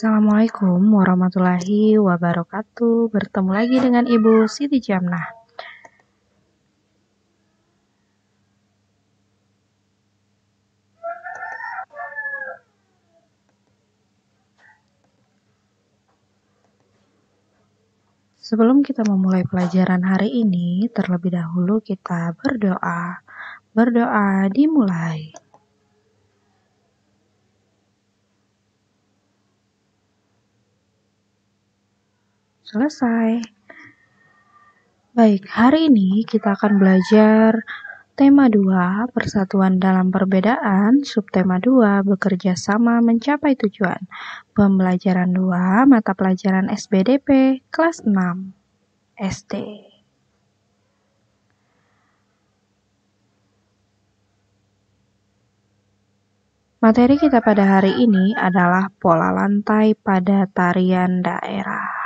Assalamualaikum warahmatullahi wabarakatuh. Bertemu lagi dengan Ibu Siti Jamnah. Sebelum kita memulai pelajaran hari ini, terlebih dahulu kita berdoa. Berdoa dimulai. selesai. Baik, hari ini kita akan belajar tema 2, persatuan dalam perbedaan, subtema 2, bekerja sama mencapai tujuan. Pembelajaran 2, mata pelajaran SBDP, kelas 6, SD. Materi kita pada hari ini adalah pola lantai pada tarian daerah.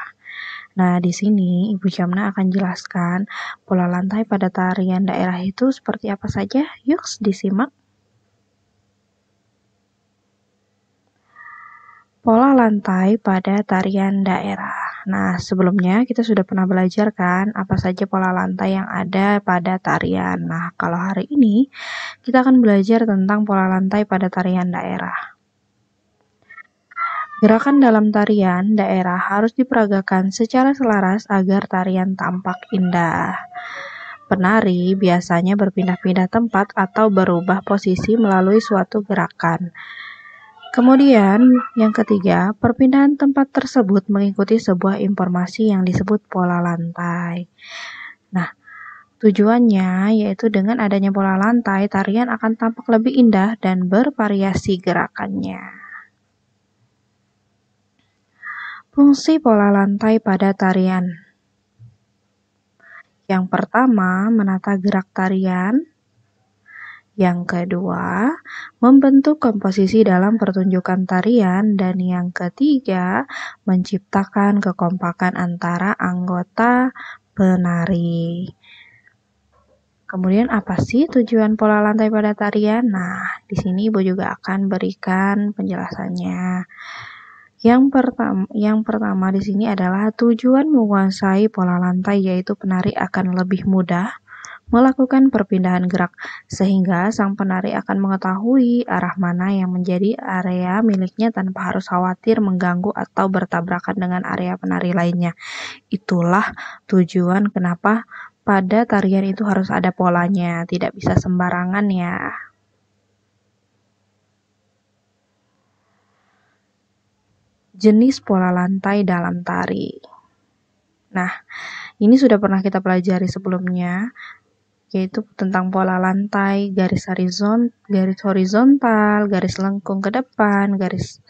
Nah, di sini Ibu Jamna akan jelaskan pola lantai pada tarian daerah itu seperti apa saja. Yuk, disimak. Pola lantai pada tarian daerah. Nah, sebelumnya kita sudah pernah belajar kan apa saja pola lantai yang ada pada tarian. Nah, kalau hari ini kita akan belajar tentang pola lantai pada tarian daerah. Gerakan dalam tarian daerah harus diperagakan secara selaras agar tarian tampak indah. Penari biasanya berpindah-pindah tempat atau berubah posisi melalui suatu gerakan. Kemudian, yang ketiga, perpindahan tempat tersebut mengikuti sebuah informasi yang disebut pola lantai. Nah, Tujuannya yaitu dengan adanya pola lantai, tarian akan tampak lebih indah dan bervariasi gerakannya. Fungsi pola lantai pada tarian. Yang pertama, menata gerak tarian. Yang kedua, membentuk komposisi dalam pertunjukan tarian dan yang ketiga, menciptakan kekompakan antara anggota penari. Kemudian apa sih tujuan pola lantai pada tarian? Nah, di sini Ibu juga akan berikan penjelasannya. Yang pertama, yang pertama di sini adalah tujuan menguasai pola lantai yaitu penari akan lebih mudah melakukan perpindahan gerak sehingga sang penari akan mengetahui arah mana yang menjadi area miliknya tanpa harus khawatir mengganggu atau bertabrakan dengan area penari lainnya. Itulah tujuan kenapa pada tarian itu harus ada polanya, tidak bisa sembarangan ya. jenis pola lantai dalam tari. Nah, ini sudah pernah kita pelajari sebelumnya, yaitu tentang pola lantai, garis horizontal, garis horizontal, garis lengkung ke depan, garis.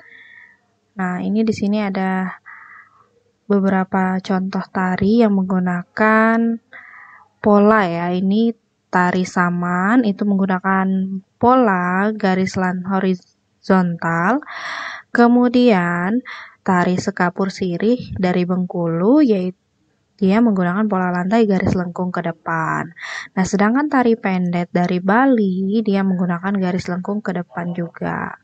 Nah, ini di sini ada beberapa contoh tari yang menggunakan pola ya. Ini tari saman itu menggunakan pola garis lan horizontal Kemudian tari sekapur sirih dari Bengkulu yaitu dia menggunakan pola lantai garis lengkung ke depan. Nah, sedangkan tari pendet dari Bali, dia menggunakan garis lengkung ke depan juga.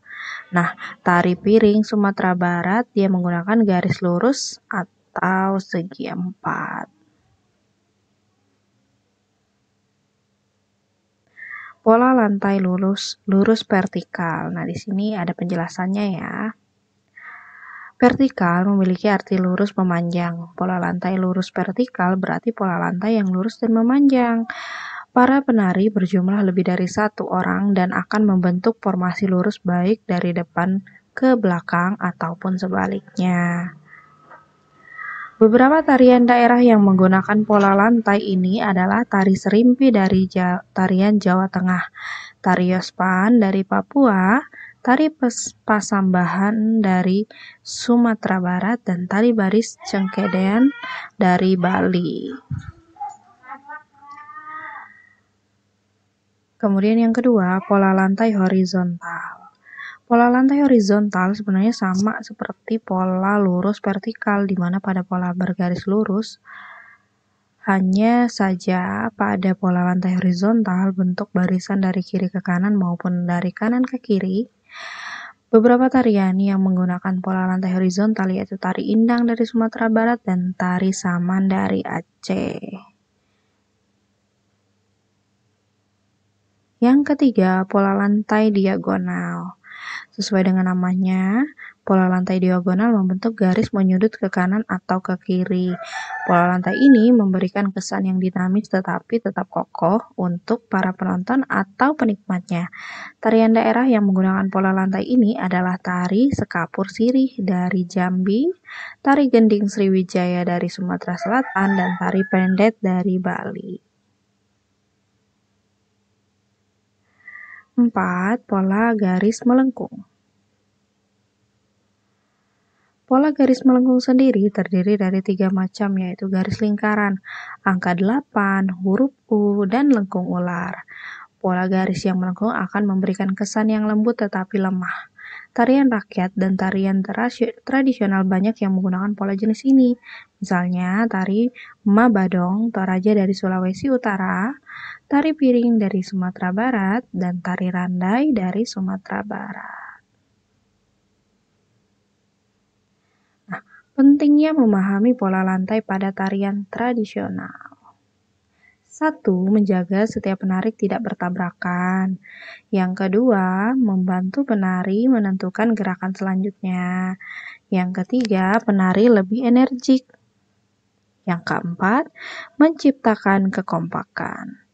Nah, tari piring Sumatera Barat, dia menggunakan garis lurus atau segi empat. Pola lantai lurus lurus vertikal. Nah, di sini ada penjelasannya ya. Vertikal memiliki arti lurus memanjang. Pola lantai lurus vertikal berarti pola lantai yang lurus dan memanjang. Para penari berjumlah lebih dari satu orang dan akan membentuk formasi lurus baik dari depan ke belakang ataupun sebaliknya. Beberapa tarian daerah yang menggunakan pola lantai ini adalah tari serimpi dari tarian Jawa Tengah, tari Yospan dari Papua, tari pasambahan dari Sumatera Barat dan tari baris cengkedean dari Bali. Kemudian yang kedua, pola lantai horizontal. Pola lantai horizontal sebenarnya sama seperti pola lurus vertikal di mana pada pola bergaris lurus hanya saja pada pola lantai horizontal bentuk barisan dari kiri ke kanan maupun dari kanan ke kiri Beberapa tarian yang menggunakan pola lantai horizontal yaitu tari indang dari Sumatera Barat dan tari saman dari Aceh. Yang ketiga, pola lantai diagonal. Sesuai dengan namanya, Pola lantai diagonal membentuk garis menyudut ke kanan atau ke kiri. Pola lantai ini memberikan kesan yang dinamis tetapi tetap kokoh untuk para penonton atau penikmatnya. Tarian daerah yang menggunakan pola lantai ini adalah tari sekapur sirih dari Jambi, tari gending Sriwijaya dari Sumatera Selatan, dan tari pendet dari Bali. 4. Pola garis melengkung. Pola garis melengkung sendiri terdiri dari tiga macam yaitu garis lingkaran, angka 8, huruf U, dan lengkung ular. Pola garis yang melengkung akan memberikan kesan yang lembut tetapi lemah. Tarian rakyat dan tarian tradisional banyak yang menggunakan pola jenis ini. Misalnya, tari Mabadong, Toraja dari Sulawesi Utara, tari piring dari Sumatera Barat, dan tari randai dari Sumatera Barat. Pentingnya memahami pola lantai pada tarian tradisional. Satu, Menjaga setiap penarik tidak bertabrakan. Yang kedua, membantu penari menentukan gerakan selanjutnya. Yang ketiga, penari lebih energik. Yang keempat, menciptakan kekompakan.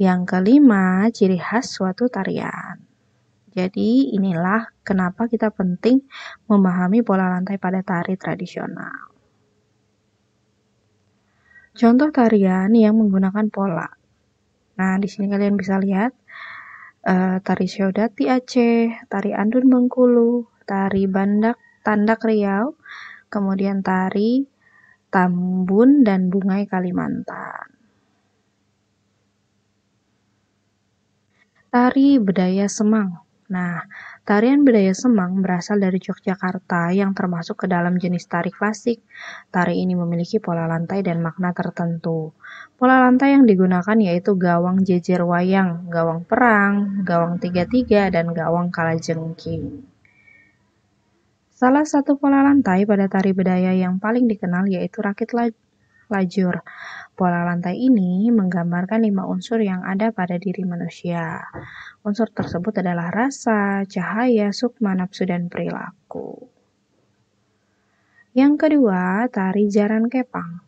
Yang kelima, ciri khas suatu tarian. Jadi inilah kenapa kita penting memahami pola lantai pada tari tradisional. Contoh tarian yang menggunakan pola. Nah, di sini kalian bisa lihat uh, tari Syaudati Aceh, tari Andun Bengkulu, tari Bandak Tandak Riau, kemudian tari Tambun dan Bungai Kalimantan. Tari Bedaya Semang Nah, tarian budaya Semang berasal dari Yogyakarta yang termasuk ke dalam jenis tari klasik. Tari ini memiliki pola lantai dan makna tertentu. Pola lantai yang digunakan yaitu gawang jejer wayang, gawang perang, gawang tiga-tiga, dan gawang kalajengking. Salah satu pola lantai pada tari budaya yang paling dikenal yaitu rakit laju lajur. Pola lantai ini menggambarkan lima unsur yang ada pada diri manusia. Unsur tersebut adalah rasa, cahaya, sukma, nafsu, dan perilaku. Yang kedua, tari jaran kepang.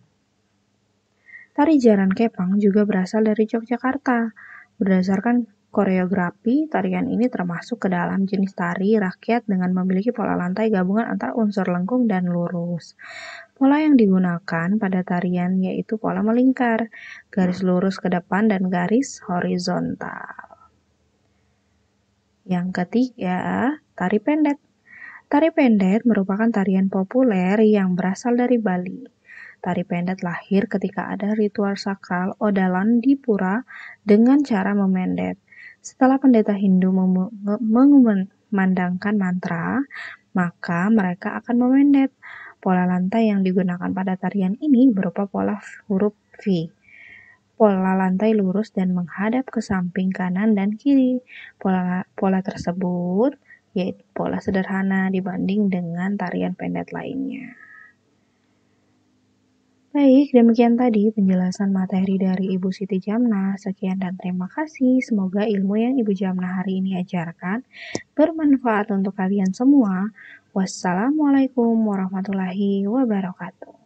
Tari jaran kepang juga berasal dari Yogyakarta. Berdasarkan koreografi, tarian ini termasuk ke dalam jenis tari rakyat dengan memiliki pola lantai gabungan antara unsur lengkung dan lurus. Pola yang digunakan pada tarian yaitu pola melingkar, garis lurus ke depan dan garis horizontal. Yang ketiga, tari pendek. Tari pendek merupakan tarian populer yang berasal dari Bali. Tari pendek lahir ketika ada ritual sakral odalan di pura dengan cara memendet. Setelah pendeta Hindu mengumandangkan mantra, maka mereka akan memendet. Pola lantai yang digunakan pada tarian ini berupa pola huruf V. Pola lantai lurus dan menghadap ke samping kanan dan kiri. Pola pola tersebut yaitu pola sederhana dibanding dengan tarian pendek lainnya. Baik, demikian tadi penjelasan materi dari Ibu Siti jamna Sekian dan terima kasih. Semoga ilmu yang Ibu jamna hari ini ajarkan bermanfaat untuk kalian semua. Wassalamualaikum warahmatullahi wabarakatuh.